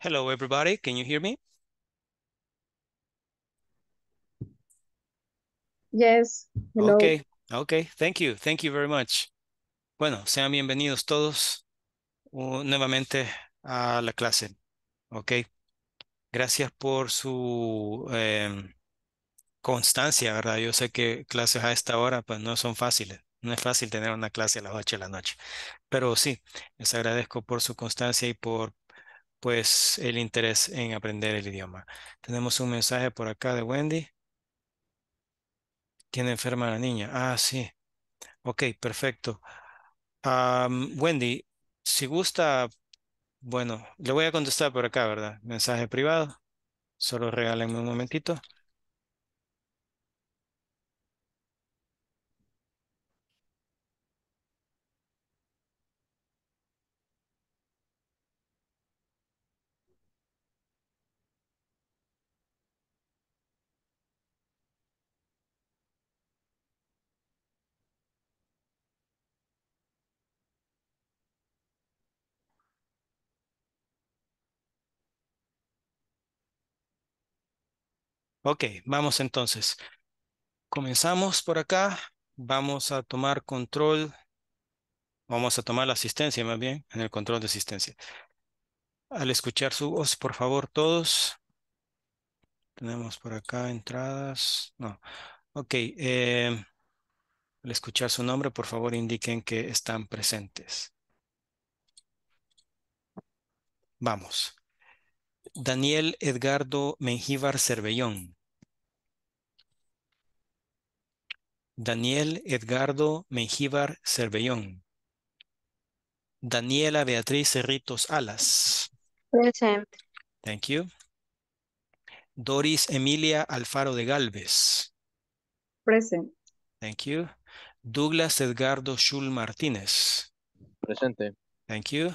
Hello, everybody. Can you hear me? Yes. Hello. Okay. Okay. Thank you. Thank you very much. Bueno, sean bienvenidos todos nuevamente a la clase. Ok. Gracias por su em, constancia, ¿verdad? Yo sé que clases a esta hora pues no son fáciles. No es fácil tener una clase a las 8 de la noche. Pero sí, les agradezco por su constancia y por pues el interés en aprender el idioma. Tenemos un mensaje por acá de Wendy. Tiene enferma la niña. Ah, sí. Ok, perfecto. Wendy, si gusta, bueno, le voy a contestar por acá, ¿verdad? Mensaje privado. Solo regálenme un momentito. Ok, vamos entonces. Comenzamos por acá. Vamos a tomar control. Vamos a tomar la asistencia más bien, en el control de asistencia. Al escuchar su voz, por favor, todos. Tenemos por acá entradas. No. Ok. Em, al escuchar su nombre, por favor, indiquen que están presentes. Vamos. Daniel Edgardo Mengíbar Cervellón. Daniel Edgardo Mengíbar Cervellón. Daniela Beatriz Cerritos Alas. Present. Thank you. Doris Emilia Alfaro de Galvez. Present. Thank you. Douglas Edgardo Schul Martínez. Presente. Thank you.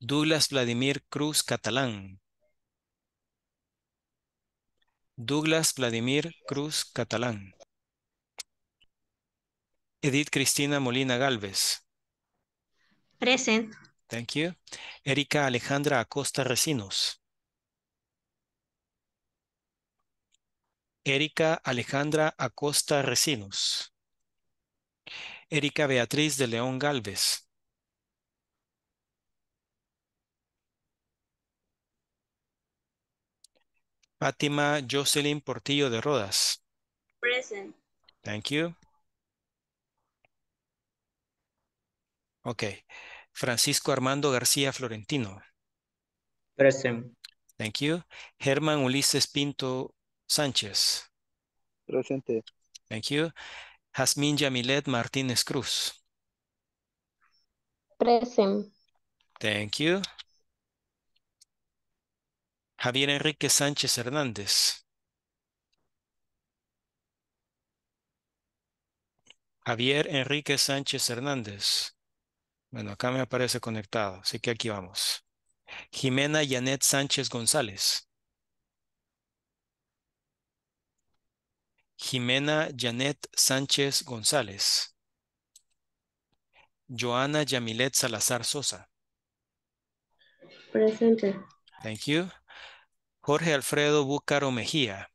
Douglas Vladimir Cruz Catalán. Douglas Vladimir Cruz Catalán. Edith Cristina Molina Galvez. Present. Thank you. Erika Alejandra Acosta Recinos. Erika Alejandra Acosta Recinos. Erika Beatriz de León Galvez. Fátima Jocelyn Portillo de Rodas. Present. Thank you. Ok. Francisco Armando García Florentino. Present. Thank you. Germán Ulises Pinto Sánchez. Presente. Thank you. Jazmín Yamilet Martínez Cruz. Present. Thank you. Javier Enrique Sánchez Hernández. Javier Enrique Sánchez Hernández. Bueno, acá me aparece conectado, así que aquí vamos. Jimena Janet Sánchez González. Jimena Janet Sánchez González. Joana Yamilet Salazar Sosa. Presente. Thank you. Jorge Alfredo Búcaro Mejía.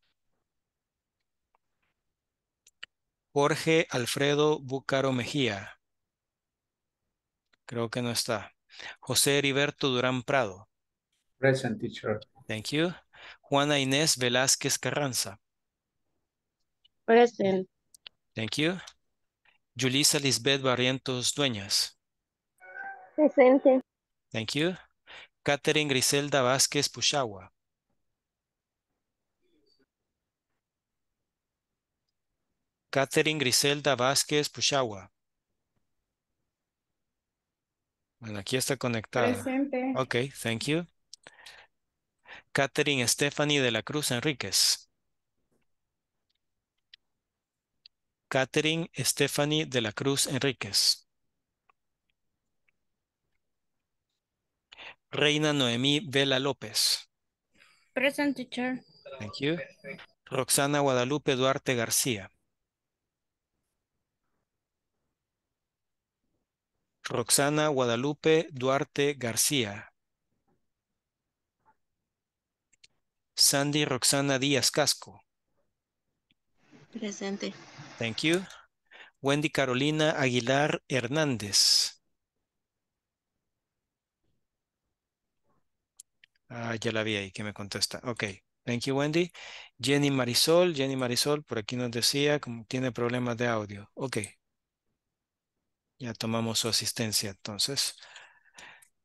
Jorge Alfredo Búcaro Mejía. Creo que no está. José Heriberto Durán Prado. Present, teacher. Thank you. Juana Inés Velázquez Carranza. Present. Thank you. Julisa Lisbeth Barrientos Dueñas. Presente. Thank you. Catherine Griselda Vázquez Puchagua. Catherine Griselda Vázquez Puchagua. Bueno, aquí está conectada. Presente. Ok, thank you. Catherine Stephanie de la Cruz Enríquez. Catherine Stephanie de la Cruz Enríquez. Reina Noemí Vela López. Present teacher. Thank you. Roxana Guadalupe Duarte García. Roxana Guadalupe Duarte García. Sandy Roxana Díaz Casco. Presente. Thank you. Wendy Carolina Aguilar Hernández. Ah, ya la vi ahí que me contesta. Ok. Thank you, Wendy. Jenny Marisol. Jenny Marisol, por aquí nos decía, como tiene problemas de audio. Ok, ya tomamos su asistencia, entonces.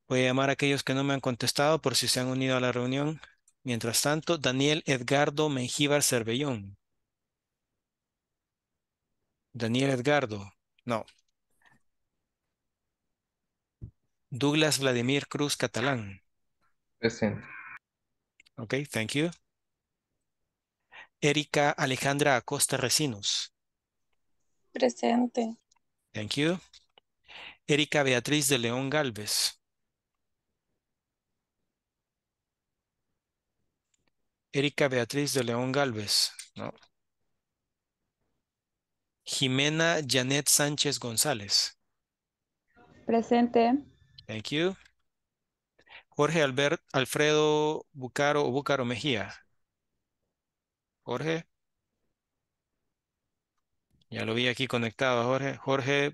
Voy a llamar a aquellos que no me han contestado por si se han unido a la reunión. Mientras tanto, Daniel Edgardo Mengíbar Cervellón. Daniel Edgardo, no. Douglas Vladimir Cruz Catalán. Presente. Ok, thank you. Erika Alejandra Acosta Recinos. Presente. Thank you. Erika Beatriz de León Galvez. Erika Beatriz de León Galvez, Jimena Janet Sánchez González. Presente. Thank you. Jorge Albert Alfredo Bucaro Bucaro Mejía. Jorge. Ya lo vi aquí conectado, Jorge. Jorge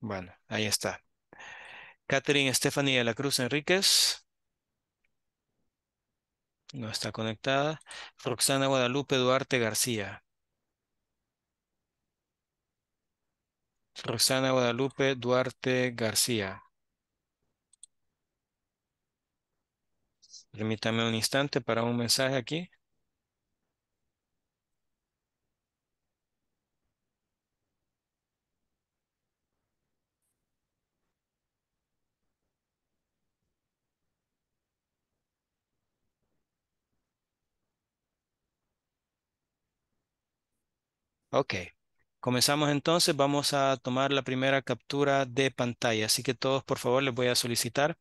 bueno, ahí está. Catherine Estefanía de la Cruz Enríquez. No está conectada. Roxana Guadalupe Duarte García. Roxana Guadalupe Duarte García. Permítame un instante para un mensaje aquí. Ok, comenzamos entonces. Vamos a tomar la primera captura de pantalla. Así que todos, por favor, les voy a solicitar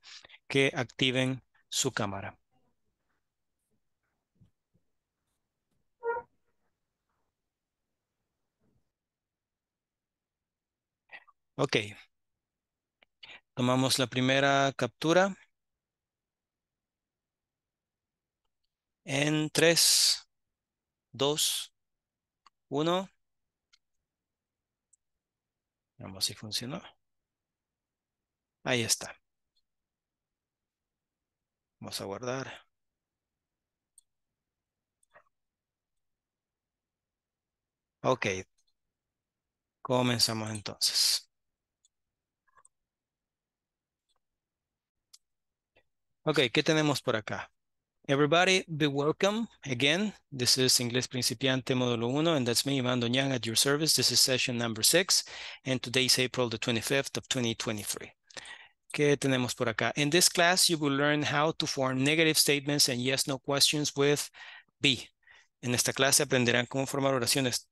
que activen su cámara. Ok. Tomamos la primera captura. En tres, dos, uno. Vamos si funcionó. Ahí está. Vamos a guardar. Ok. Comenzamos entonces. Ok, ¿qué tenemos por acá? Everybody, be welcome. Again, this is Inglés Principiante Modulo 1, and that's me, Ivan Doñan, at your service. This is session number 6, and today is April the 25th of 2023. ¿Qué tenemos por acá? In this class, you will learn how to form negative statements and yes-no questions with be. En esta clase aprenderán cómo formar oraciones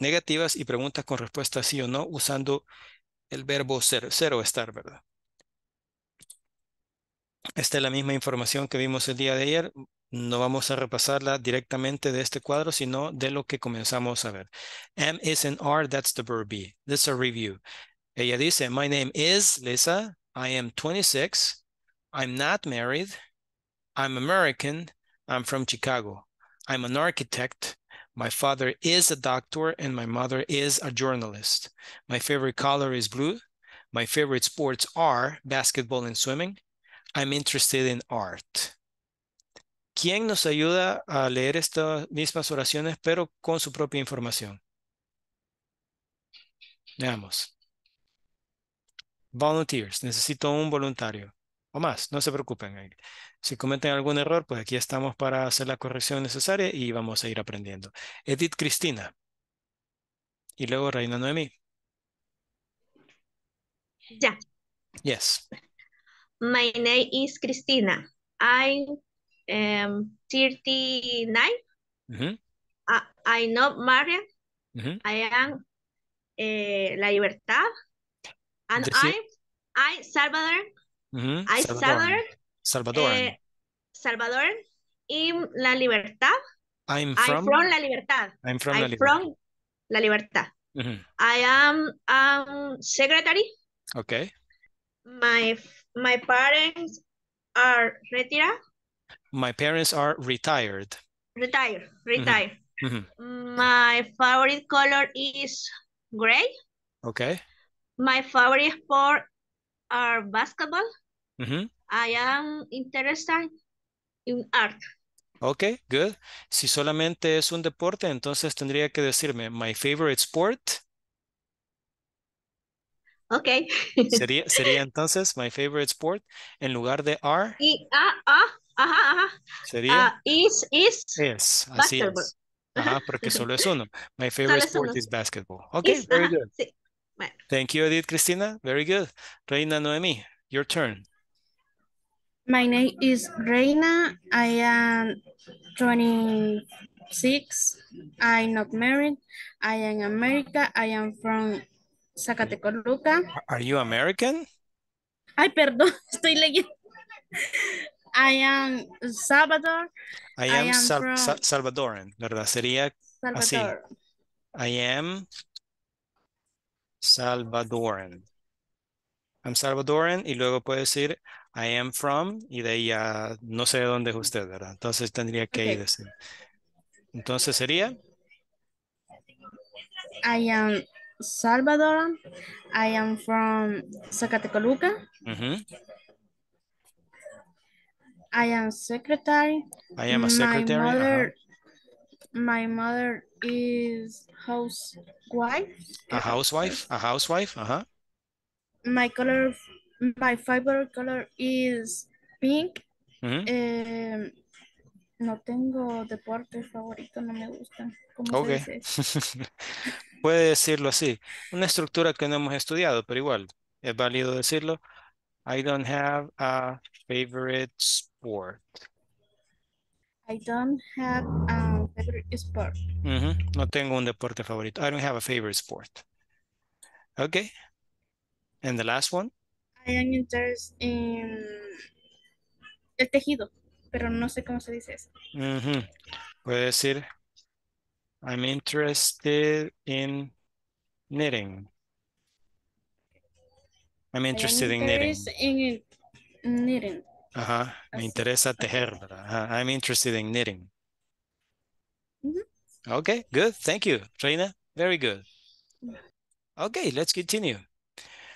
negativas y preguntas con respuesta sí o no usando el verbo ser, ser o estar, ¿verdad? Esta es la misma información que vimos el día de ayer. No vamos a repasarla directamente de este cuadro, sino de lo que comenzamos a ver. M is an R, that's the verb be. is a review. Ella dice, my name is Lisa. I am 26. I'm not married. I'm American. I'm from Chicago. I'm an architect. My father is a doctor and my mother is a journalist. My favorite color is blue. My favorite sports are basketball and swimming. I'm interested in art. ¿Quién nos ayuda a leer estas mismas oraciones, pero con su propia información? Veamos. Volunteers, necesito un voluntario o más, no se preocupen. Eh. Si cometen algún error, pues aquí estamos para hacer la corrección necesaria y vamos a ir aprendiendo. Edith Cristina. Y luego Reina Noemí. Ya. Yes. My name is Cristina. I'm am 39. Mm I, know not married. I am eh, La Libertad. And I'm, Salvador. Mm I Salvador. Salvador. Salvador. Eh, In La Libertad. I'm from, La Libertad. I'm from, la, libertad. from la Libertad. I am um, secretary. Okay. My My parents are retired. My parents are retired. Retired, mm-hmm. retired. Mm-hmm. My favorite color is gray. Okay. My favorite sport are basketball. Mm-hmm. I am interested in art. Okay, good. Si solamente es un deporte, entonces tendría que decirme, my favorite sport Ok. Sería, sería entonces my favorite sport en lugar de are. Y, ah, ah, ajá, ajá. Sería. Ah, is, is. Es, así basketball. es. Ajá, porque solo es uno. My favorite sport is basketball. Ok, very good. Thank you, Edith Cristina. Very good. Reina Noemi, your turn. My name is Reina. I am 26. I'm not married. I am America. I am from Luca. Are you American? Ay, perdón, estoy leyendo. I am Salvador. I am, Salvadoran, ¿verdad? Sería así. I am Salvadoran. I'm Salvadoran y luego puede decir I am from y de ahí no sé de dónde es usted, ¿verdad? Entonces tendría que ir decir. Entonces sería I am Salvador. I am from Zacatecoluca. Mm -hmm. I am secretary. I am a secretary. My mother, uh -huh. my mother is housewife. A housewife? A housewife? Uh-huh. My color, my fiber color is pink. Mm -hmm. eh, no tengo deporte favorito, no me gusta. ¿Cómo okay. se dice? puede decirlo así. Una estructura que no hemos estudiado, pero igual, es válido decirlo. I don't have a favorite sport. I don't have a favorite sport. No tengo un deporte favorito. I don't have a favorite sport. Okay. And the last one? I am interested in el tejido, pero no sé cómo se dice eso. Puede decir I'm interested in knitting. I'm interested in knitting. me interesa tejer, ¿verdad? I'm interested in knitting. Okay, good. Thank you, Reina. Very good. Okay, let's continue.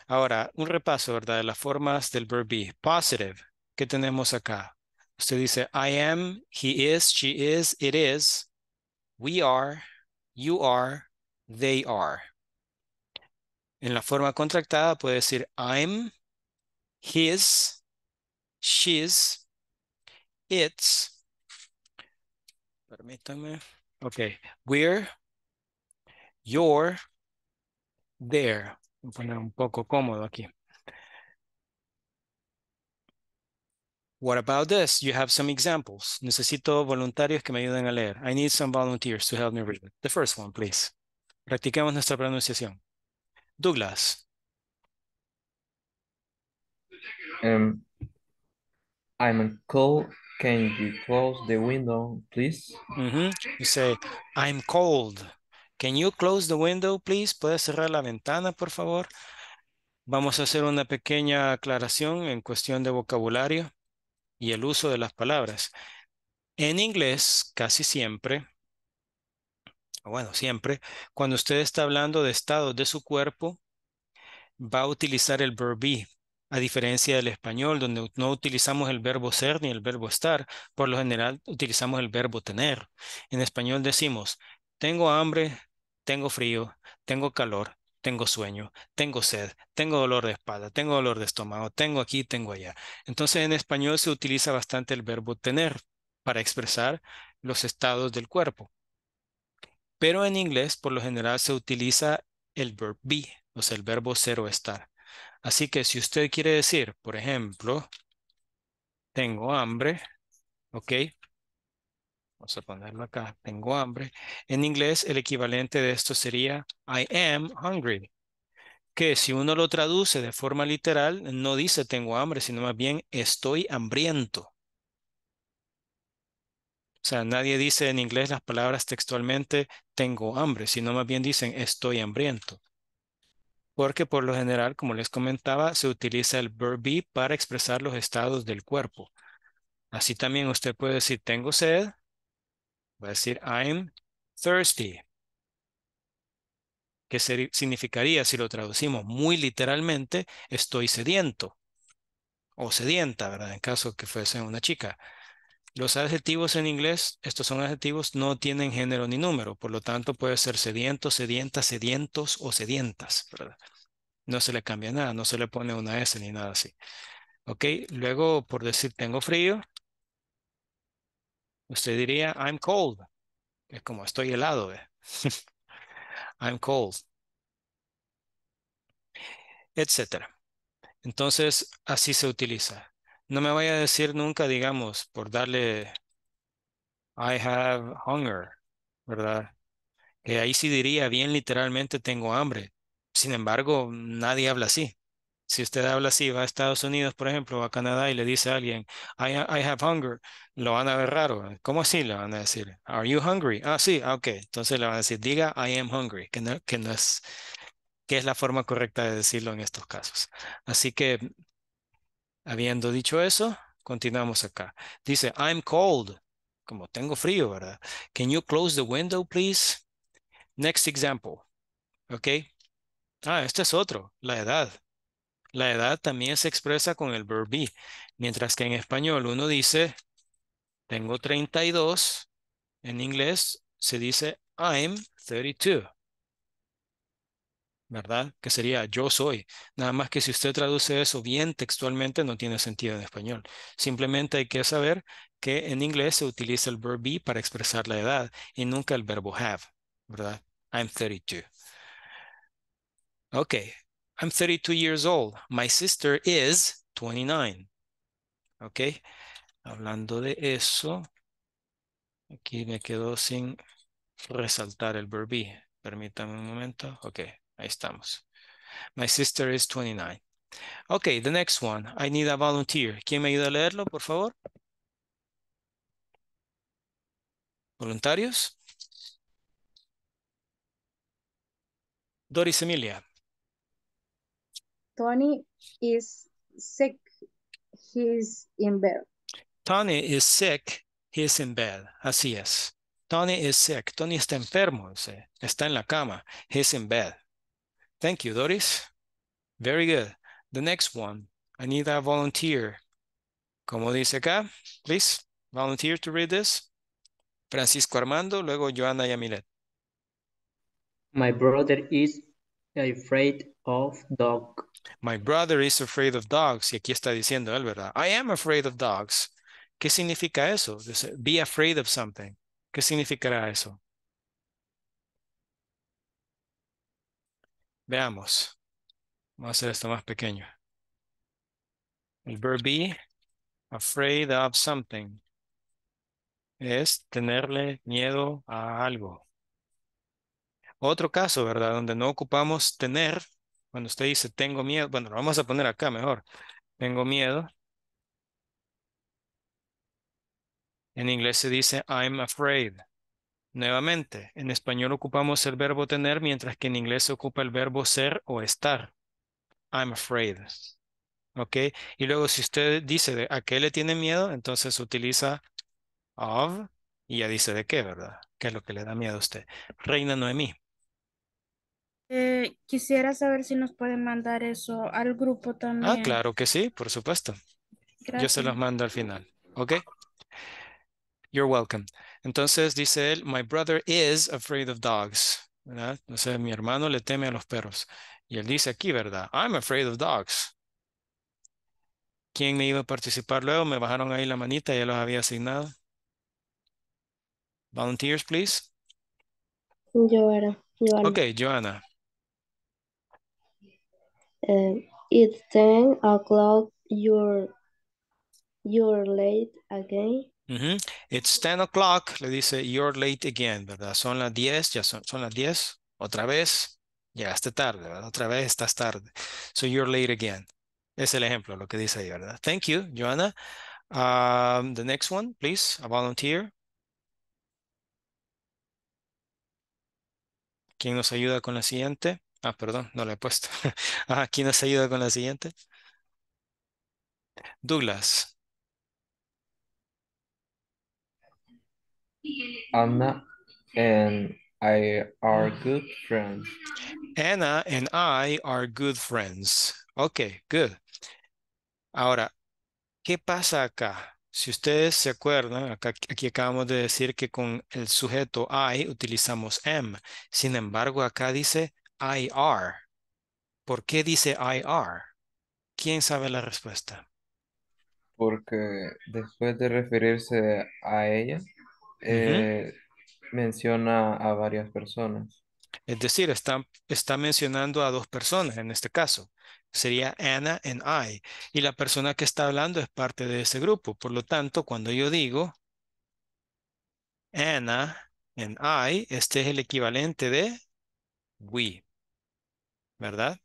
Ahora, un repaso, ¿verdad? De las formas del verb be. Positive. ¿Qué tenemos acá? Usted dice, I am, he is, she is, it is we are, you are, they are. En la forma contractada puede decir I'm, his, she's, it's. Permítanme. Ok. We're, your, there. Voy a poner un poco cómodo aquí. What about this? You have some examples. Necesito voluntarios que me ayuden a leer. I need some volunteers to help me read The first one, please. Practiquemos nuestra pronunciación. Douglas. Um, I'm cold. Can you close the window, please? You say, I'm cold. Can you close the window, please? ¿Puedes cerrar la ventana, por favor? Vamos a hacer una pequeña aclaración en cuestión de vocabulario y el uso de las palabras. En inglés, casi siempre, bueno, siempre, cuando usted está hablando de estado de su cuerpo, va a utilizar el verb be, a diferencia del español, donde no utilizamos el verbo ser ni el verbo estar, por lo general utilizamos el verbo tener. En español decimos, tengo hambre, tengo frío, tengo calor, tengo sueño, tengo sed, tengo dolor de espalda, tengo dolor de estómago, tengo aquí, tengo allá. Entonces en español se utiliza bastante el verbo tener para expresar los estados del cuerpo. Pero en inglés por lo general se utiliza el verbo be, o sea, el verbo ser o estar. Así que si usted quiere decir, por ejemplo, tengo hambre, ¿ok? Vamos a ponerlo acá. Tengo hambre. En inglés, el equivalente de esto sería I am hungry. Que si uno lo traduce de forma literal, no dice tengo hambre, sino más bien estoy hambriento. O sea, nadie dice en inglés las palabras textualmente tengo hambre, sino más bien dicen estoy hambriento. Porque por lo general, como les comentaba, se utiliza el verb be para expresar los estados del cuerpo. Así también usted puede decir tengo sed, Va a decir I'm thirsty. que significaría si lo traducimos muy literalmente? Estoy sediento o sedienta, ¿verdad? En caso que fuese una chica. Los adjetivos en inglés, estos son adjetivos, no tienen género ni número, por lo tanto puede ser sediento, sedienta, sedientos o sedientas, ¿verdad? No se le cambia nada, no se le pone una S ni nada así. Ok, luego por decir tengo frío, Usted diría, I'm cold, es como estoy helado. Eh. I'm cold. Etcétera. Entonces, así se utiliza. No me vaya a decir nunca, digamos, por darle I have hunger, ¿verdad? Que ahí sí diría bien literalmente tengo hambre. Sin embargo, nadie habla así. Si usted habla así, va a Estados Unidos, por ejemplo, o a Canadá y le dice a alguien, I, I have hunger, lo van a ver raro. ¿Cómo así le van a decir? Are you hungry? Ah, sí, ah, ok. Entonces le van a decir, diga I am hungry, que que es, que es la forma correcta de decirlo en estos casos. Así que, habiendo dicho eso, continuamos acá. Dice, I'm cold, como tengo frío, ¿verdad? Can you close the window, please? Next example. ¿Ok? Ah, este es otro, la edad la edad también se expresa con el verb be. Mientras que en español uno dice, tengo 32, en inglés se dice, I'm 32. ¿Verdad? Que sería yo soy. Nada más que si usted traduce eso bien textualmente no tiene sentido en español. Simplemente hay que saber que en inglés se utiliza el verb be para expresar la edad y nunca el verbo have. ¿Verdad? I'm 32. Ok, I'm 32 years old. My sister is 29. ¿Ok? Hablando de eso, aquí me quedo sin resaltar el verb be. Permítame un momento. Ok, ahí estamos. My sister is 29. Ok, the next one. I need a volunteer. ¿Quién me ayuda a leerlo, por favor? ¿Voluntarios? Doris Emilia. Tony is sick. He's in bed. Tony is sick. He's in bed. Así es. Tony is sick. Tony está enfermo. Dice. Está en la cama. He's in bed. Thank you, Doris. Very good. The next one. I need a volunteer. Como dice acá, please, volunteer to read this. Francisco Armando, luego Joana Yamilet. My brother is afraid of dogs. My brother is afraid of dogs. Y aquí está diciendo él, ¿verdad? I am afraid of dogs. ¿Qué significa eso? Be afraid of something. ¿Qué significará eso? Veamos. Vamos a hacer esto más pequeño. El verb be afraid of something es tenerle miedo a algo. Otro caso, ¿verdad? Donde no ocupamos tener, cuando usted dice tengo miedo, bueno, lo vamos a poner acá mejor. Tengo miedo. En inglés se dice I'm afraid. Nuevamente, en español ocupamos el verbo tener, mientras que en inglés se ocupa el verbo ser o estar. I'm afraid. ¿Ok? Y luego si usted dice de a qué le tiene miedo, entonces utiliza of y ya dice de qué, ¿verdad? ¿Qué es lo que le da miedo a usted? Reina Noemí. Eh, quisiera saber si nos pueden mandar eso al grupo ah, también. Ah, claro que sí, por supuesto. Yo se los mando al final. ¿Ok? You're welcome. Entonces dice él, my brother is afraid of dogs. ¿Verdad? Entonces mi hermano le teme a los perros. Y él dice aquí, ¿verdad? I'm afraid of dogs. ¿Quién me iba a participar luego? Me bajaron ahí la manita, ya los había asignado. Volunteers, please. Yo era. Ok, Joana. Um, it's ten o'clock. You're you're late again. It's 10 o'clock, le dice you're late again, ¿verdad? Son las 10, ya son, las 10, otra vez, ya está tarde, ¿verdad? Otra vez estás tarde. So you're late again. Es el ejemplo, lo que dice ahí, ¿verdad? Thank you, Joanna. Um, the next one, please, a volunteer. ¿Quién nos ayuda con la siguiente? Ah, perdón, no la he puesto. Ah, ¿quién nos ayuda con la siguiente? Douglas. Anna and I are good friends. Anna and I are good friends. Ok, good. Ahora, ¿qué pasa acá? Si ustedes se acuerdan, acá, aquí acabamos de decir que con el sujeto I utilizamos am. Sin embargo, acá dice IR. ¿Por qué dice IR? ¿Quién sabe la respuesta? Porque después de referirse a ella, eh, menciona a varias personas. Es decir, está, está mencionando a dos personas en este caso. Sería Anna and I. Y la persona que está hablando es parte de ese grupo. Por lo tanto, cuando yo digo Anna and I, este es el equivalente de we. ¿verdad?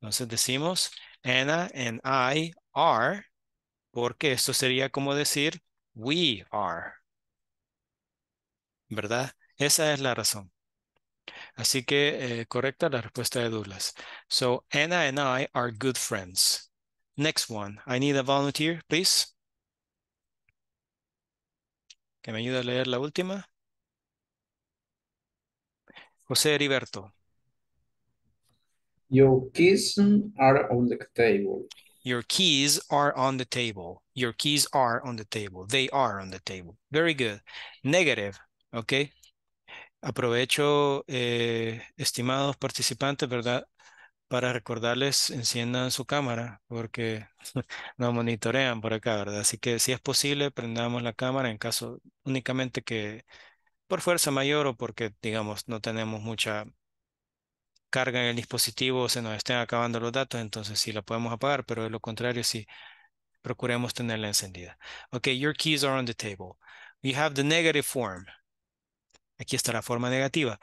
Entonces decimos, Anna and I are, porque esto sería como decir, we are. ¿Verdad? Esa es la razón. Así que eh, correcta la respuesta de Douglas. So, Anna and I are good friends. Next one. I need a volunteer, please. Que me ayude a leer la última. José Heriberto. Your keys are on the table. Your keys are on the table. Your keys are on the table. They are on the table. Very good. Negative, okay. Aprovecho, eh, estimados participantes, ¿verdad? Para recordarles, enciendan su cámara porque nos monitorean por acá, ¿verdad? Así que si es posible, prendamos la cámara en caso únicamente que por fuerza mayor o porque, digamos, no tenemos mucha carga en el dispositivo se nos estén acabando los datos, entonces sí la podemos apagar, pero de lo contrario sí procuremos tenerla encendida. Ok, your keys are on the table. We have the negative form. Aquí está la forma negativa.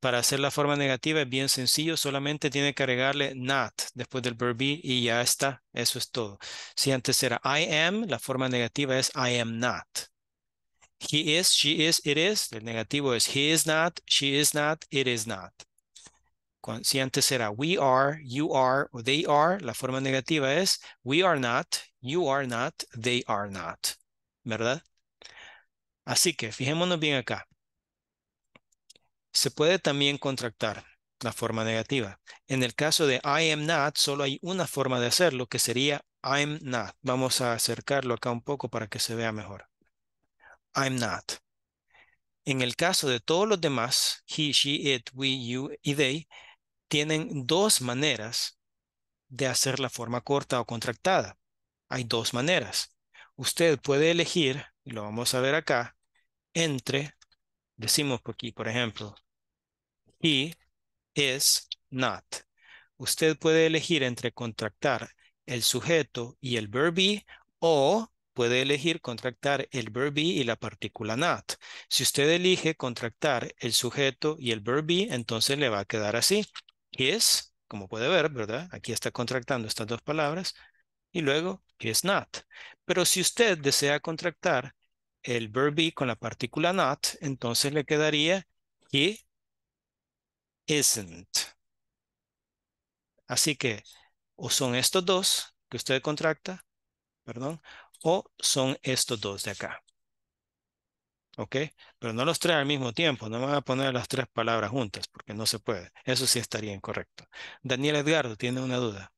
Para hacer la forma negativa es bien sencillo, solamente tiene que agregarle not después del verb y ya está, eso es todo. Si antes era I am, la forma negativa es I am not. He is, she is, it is. El negativo es he is not, she is not, it is not si antes era we are, you are o they are, la forma negativa es we are not, you are not, they are not, ¿verdad? Así que fijémonos bien acá. Se puede también contractar la forma negativa. En el caso de I am not, solo hay una forma de hacerlo que sería I'm not. Vamos a acercarlo acá un poco para que se vea mejor. I'm not. En el caso de todos los demás, he, she, it, we, you y they, tienen dos maneras de hacer la forma corta o contractada. Hay dos maneras. Usted puede elegir, y lo vamos a ver acá, entre, decimos por aquí, por ejemplo, he is not. Usted puede elegir entre contractar el sujeto y el verb be, o puede elegir contractar el verb be y la partícula not. Si usted elige contractar el sujeto y el verb be, entonces le va a quedar así is, como puede ver, ¿verdad? Aquí está contractando estas dos palabras y luego is not. Pero si usted desea contractar el verb be con la partícula not, entonces le quedaría he isn't. Así que o son estos dos que usted contracta, perdón, o son estos dos de acá. ¿ok? Pero no los tres al mismo tiempo, no me voy a poner las tres palabras juntas, porque no se puede. Eso sí estaría incorrecto. Daniel Edgardo, ¿tiene una duda?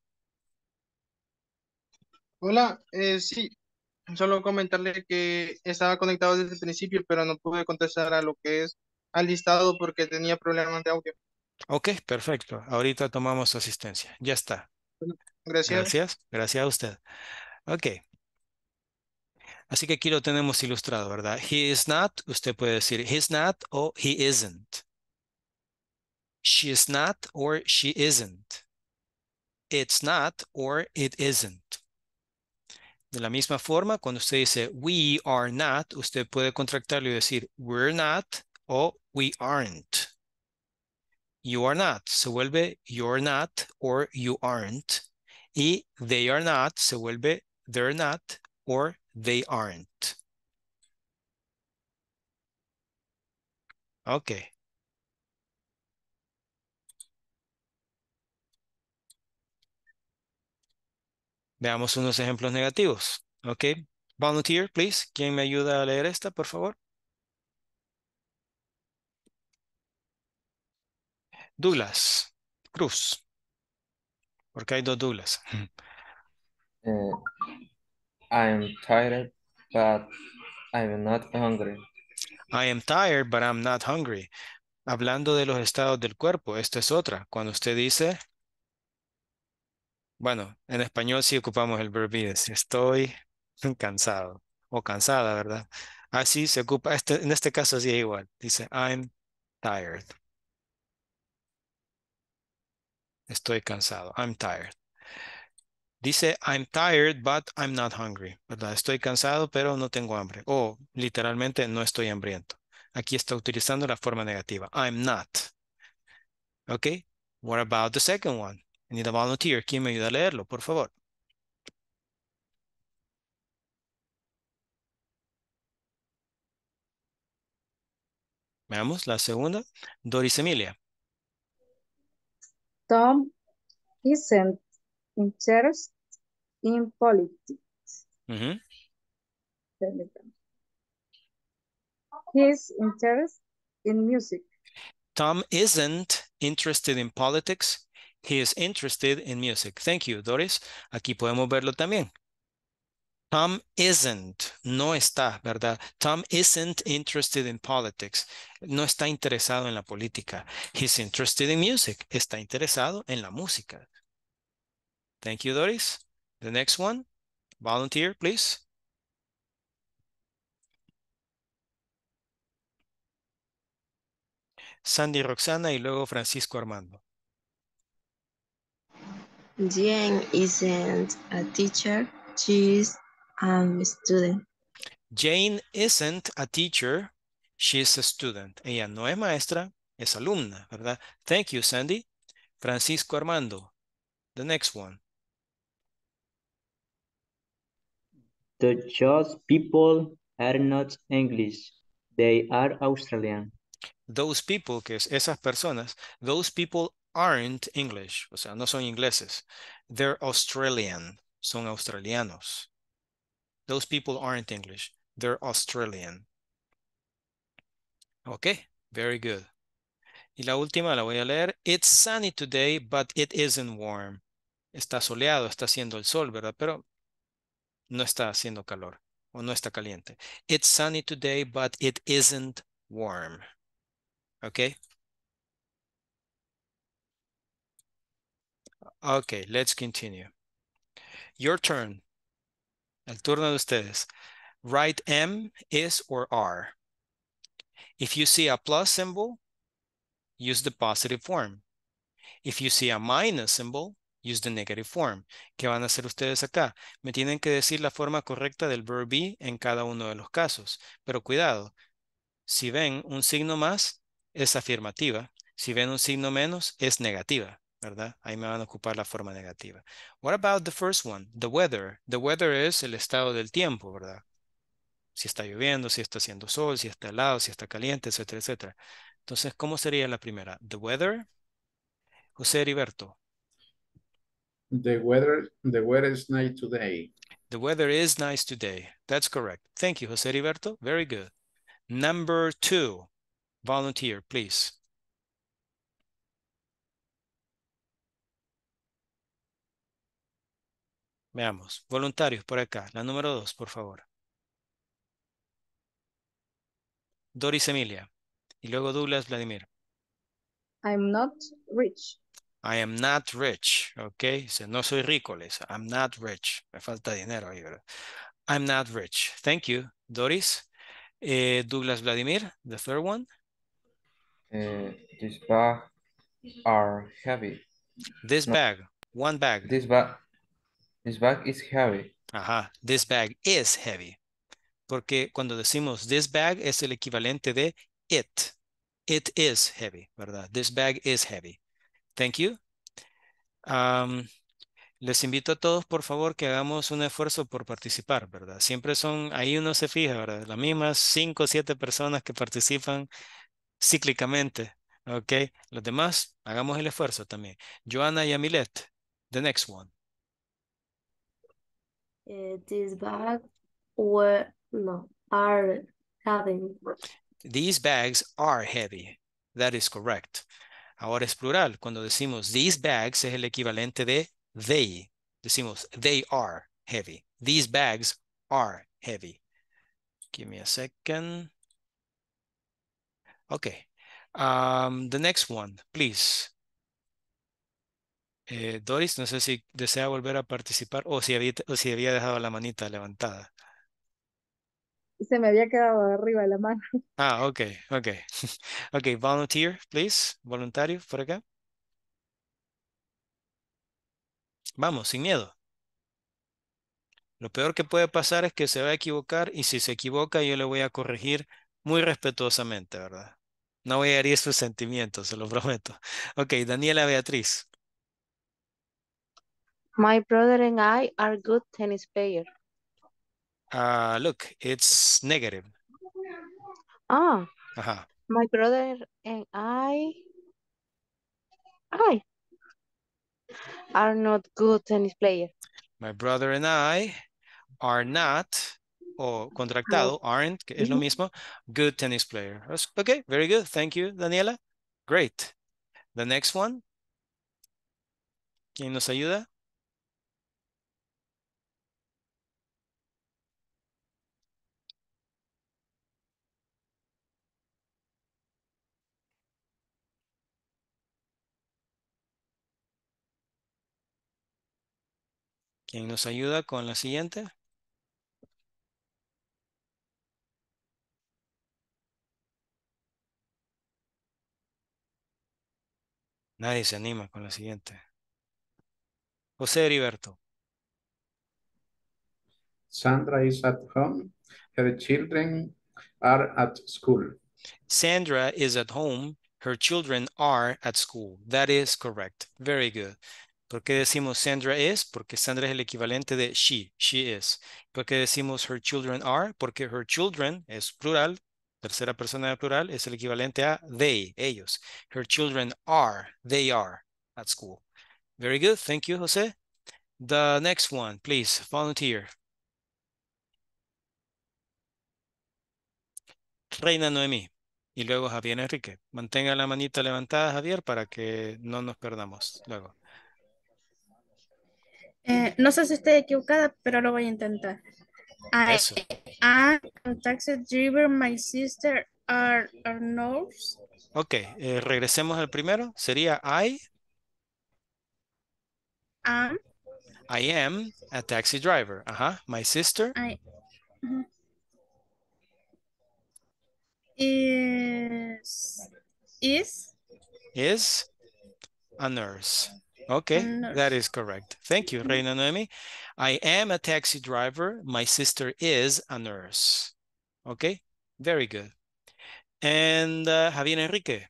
Hola, eh, sí, solo comentarle que estaba conectado desde el principio, pero no pude contestar a lo que es al listado porque tenía problemas de audio. Ok, perfecto. Ahorita tomamos su asistencia. Ya está. Gracias. Gracias, gracias a usted. Ok, Así que aquí lo tenemos ilustrado, ¿verdad? He is not, usted puede decir he's not o he isn't. She is not or she isn't. It's not or it isn't. De la misma forma, cuando usted dice we are not, usted puede contractarlo y decir we're not o we aren't. You are not se vuelve you're not or you aren't. Y they are not se vuelve they're not or They aren't. Okay. Veamos unos ejemplos negativos. Ok. Volunteer, please. ¿Quién me ayuda a leer esta, por favor? Douglas Cruz. Porque hay dos Douglas. Eh, I am tired, but I'm not hungry. I am tired, but I'm not hungry. Hablando de los estados del cuerpo, esto es otra. Cuando usted dice, bueno, en español sí ocupamos el verb si Estoy cansado o cansada, ¿verdad? Así se ocupa, este, en este caso así es igual. Dice, I'm tired. Estoy cansado. I'm tired. Dice, I'm tired, but I'm not hungry. ¿verdad? Estoy cansado, pero no tengo hambre. O literalmente, no estoy hambriento. Aquí está utilizando la forma negativa. I'm not. ¿Ok? What about the second one? I need a volunteer. ¿Quién me ayuda a leerlo, por favor? Veamos la segunda. Doris Emilia. Tom isn't interested in politics. His interest in music. Tom isn't interested in politics. He is interested in music. Thank you, Doris. Aquí podemos verlo también. Tom isn't, no está, ¿verdad? Tom isn't interested in politics. No está interesado en la política. He's interested in music. Está interesado en la música. Thank you, Doris. The next one, volunteer, please. Sandy Roxana y luego Francisco Armando. Jen isn't a teacher, she's a student. Jane isn't a teacher, she's a student. Ella no es maestra, es alumna, ¿verdad? Thank you, Sandy. Francisco Armando, the next one. just people are not English. They are Australian. Those people, que es esas personas, those people aren't English, o sea, no son ingleses. They're Australian, son australianos. Those people aren't English, they're Australian. Ok, very good. Y la última la voy a leer. It's sunny today, but it isn't warm. Está soleado, está haciendo el sol, ¿verdad? Pero no está haciendo calor o no está caliente. It's sunny today, but it isn't warm. Okay? Okay, let's continue. Your turn. El turno de ustedes. Write M, is, or are. If you see a plus symbol, use the positive form. If you see a minus symbol, use the negative form. ¿Qué van a hacer ustedes acá? Me tienen que decir la forma correcta del verb be en cada uno de los casos. Pero cuidado, si ven un signo más, es afirmativa. Si ven un signo menos, es negativa. ¿verdad? Ahí me van a ocupar la forma negativa. What about the first one? The weather. The weather es el estado del tiempo, ¿verdad? Si está lloviendo, si está haciendo sol, si está helado, si está caliente, etcétera, etcétera. Entonces, ¿cómo sería la primera? The weather. José Heriberto, The weather, the weather is nice today. The weather is nice today. That's correct. Thank you, Jose Riberto. Very good. Number two, volunteer, please. Veamos, voluntarios por acá. La número dos, por favor. Doris Emilia. Y luego Douglas Vladimir. I'm not rich. I am not rich, ¿ok? no soy rico, les. I'm not rich. Me falta dinero ahí, ¿verdad? I'm not rich. Thank you, Doris. Eh, Douglas Vladimir, the third one. Eh, this bag are heavy. This bag, one bag. This bag, this bag is heavy. Ajá, this bag is heavy. Porque cuando decimos this bag es el equivalente de it. It is heavy, ¿verdad? This bag is heavy. Thank you. les invito a todos, por favor, que hagamos un esfuerzo por participar, ¿verdad? Siempre son, ahí uno se fija, ¿verdad? Las mismas cinco o siete personas que participan cíclicamente, ¿ok? Los demás, hagamos el esfuerzo también. Joana y Amilet, the next one. Eh, these bags were, no, are heavy. These bags are heavy. That is correct. Ahora es plural. Cuando decimos these bags es el equivalente de they. Decimos they are heavy. These bags are heavy. Give me a second. Okay. Um, the next one, please. Eh, Doris, no sé si desea volver a participar o si o si había dejado la manita levantada se me había quedado arriba de la mano. Ah, ok, ok. Ok, volunteer, please. Voluntario, por acá. Vamos, sin miedo. Lo peor que puede pasar es que se va a equivocar y si se equivoca yo le voy a corregir muy respetuosamente, ¿verdad? No voy a herir sus sentimientos, se lo prometo. Ok, Daniela Beatriz. My brother and I are good tennis players. Uh, look, it's negative. Ah. Uh -huh. My brother and I, I are not good tennis players. My brother and I are not, o contractado, ah. aren't, que es lo mm-hmm. mismo, good tennis player. Okay, very good. Thank you, Daniela. Great. The next one. ¿Quién nos ayuda? ¿Quién nos ayuda con la siguiente? Nadie se anima con la siguiente. José Heriberto. Sandra is at home. Her children are at school. Sandra is at home. Her children are at school. That is correct. Very good. ¿Por qué decimos Sandra es? Porque Sandra es el equivalente de she, she is. ¿Por qué decimos her children are? Porque her children es plural, tercera persona de plural, es el equivalente a they, ellos. Her children are, they are at school. Very good, thank you, Jose. The next one, please, volunteer. Reina Noemí y luego Javier Enrique. Mantenga la manita levantada, Javier, para que no nos perdamos luego. Eh, no sé si estoy equivocada, pero lo voy a intentar. I, Eso. taxi driver, my sister are, are nurse. Ok, eh, regresemos al primero. Sería I. Am. I am a taxi driver. Ajá, my sister. Is. Is. Is a nurse. Okay, that is correct. Thank you, Reina Noemi. I am a taxi driver. My sister is a nurse. Okay, very good. And uh, Javier Enrique.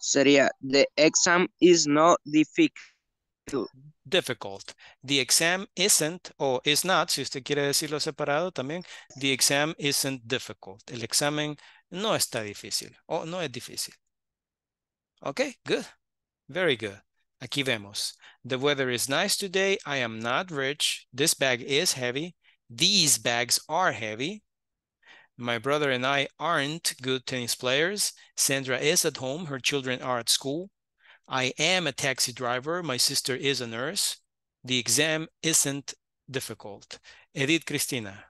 Seria, the exam is not difficult. Difficult. The exam isn't, o is not, si usted quiere decirlo separado también, the exam isn't difficult. El examen no está difícil, o no es difícil. Okay, good. Very good. Aquí vemos. The weather is nice today. I am not rich. This bag is heavy. These bags are heavy. My brother and I aren't good tennis players. Sandra is at home. Her children are at school. I am a taxi driver. My sister is a nurse. The exam isn't difficult. Edith Cristina.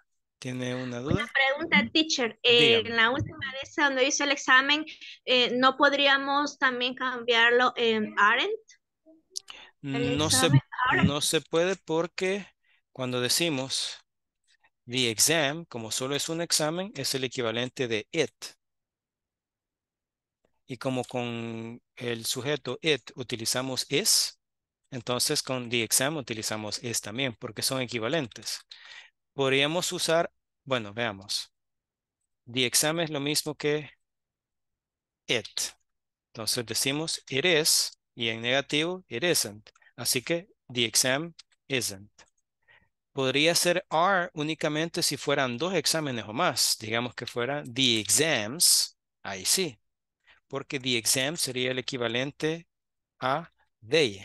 ¿Tiene una duda? Una pregunta, teacher. Eh, en la última vez donde hice el examen, eh, ¿no podríamos también cambiarlo en aren't? No se, no se puede porque cuando decimos the exam, como solo es un examen, es el equivalente de it. Y como con el sujeto it utilizamos is, entonces con the exam utilizamos is también porque son equivalentes podríamos usar, bueno, veamos. The exam es lo mismo que it. Entonces decimos it is y en negativo it isn't. Así que the exam isn't. Podría ser are únicamente si fueran dos exámenes o más. Digamos que fueran the exams, ahí sí. Porque the exam sería el equivalente a they.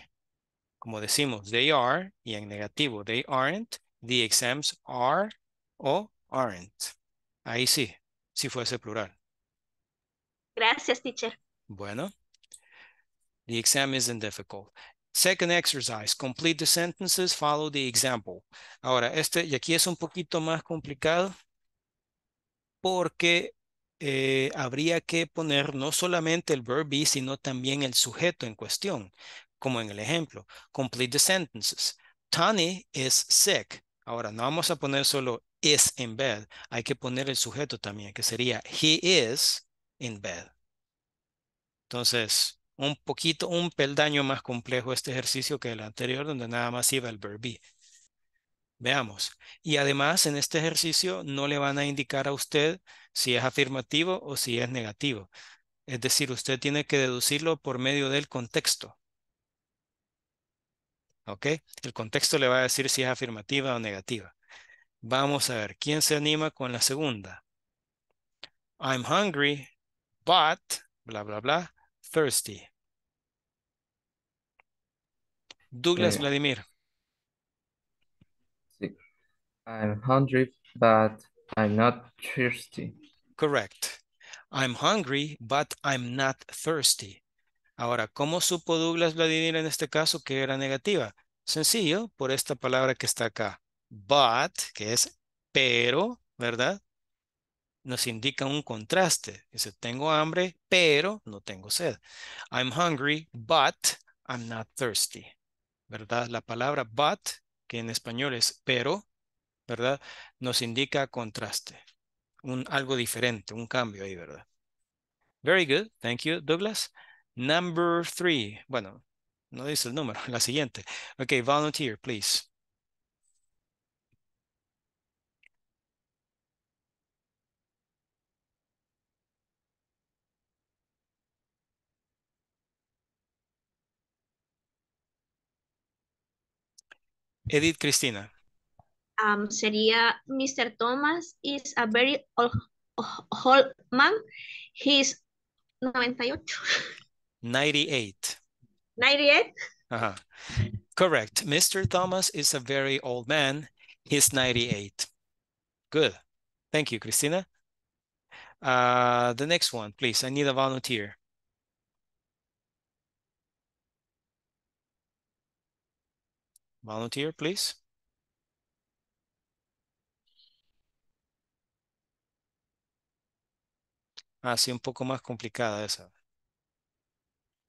Como decimos, they are y en negativo they aren't the exams are or aren't. Ahí sí, si fuese plural. Gracias, teacher. Bueno. The exam isn't difficult. Second exercise, complete the sentences, follow the example. Ahora, este, y aquí es un poquito más complicado porque eh, habría que poner no solamente el verb be, sino también el sujeto en cuestión, como en el ejemplo. Complete the sentences. Tony is sick. Ahora, no vamos a poner solo is in bed, hay que poner el sujeto también, que sería he is in bed. Entonces, un poquito, un peldaño más complejo este ejercicio que el anterior, donde nada más iba el verb be. Veamos. Y además, en este ejercicio no le van a indicar a usted si es afirmativo o si es negativo. Es decir, usted tiene que deducirlo por medio del contexto. ¿Ok? El contexto le va a decir si es afirmativa o negativa. Vamos a ver, ¿quién se anima con la segunda? I'm hungry, but, bla, bla, bla, thirsty. Douglas eh, Vladimir. I'm hungry, but I'm not thirsty. Correct. I'm hungry, but I'm not thirsty. Ahora, ¿cómo supo Douglas Vladimir en este caso que era negativa? Sencillo, por esta palabra que está acá. But, que es pero, ¿verdad? Nos indica un contraste. Dice, tengo hambre, pero no tengo sed. I'm hungry, but I'm not thirsty. ¿Verdad? La palabra but, que en español es pero, ¿verdad? Nos indica contraste. algo diferente, un cambio ahí, ¿verdad? Very good. Thank you, Douglas. Number three. Bueno, no dice el número, la siguiente. Ok, volunteer, please. Edith Cristina. Um, sería Mr. Thomas is a very old, old man. He's 98. 98. 98? Uh -huh. Correct. Mr. Thomas is a very old man. He's 98. Good. Thank you, Christina. Uh, the next one, please. I need a volunteer. Volunteer, please. Así ah, un poco más complicada esa.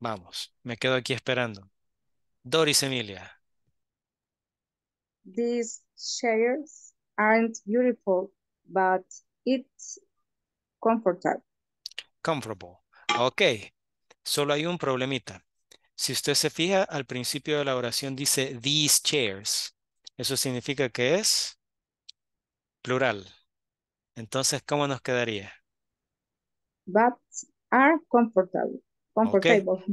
Vamos, me quedo aquí esperando. Doris Emilia. These chairs aren't beautiful, but it's comfortable. Comfortable. Ok, solo hay un problemita. Si usted se fija, al principio de la oración dice these chairs. Eso significa que es plural. Entonces, ¿cómo nos quedaría? But are comfortable. Comfortable.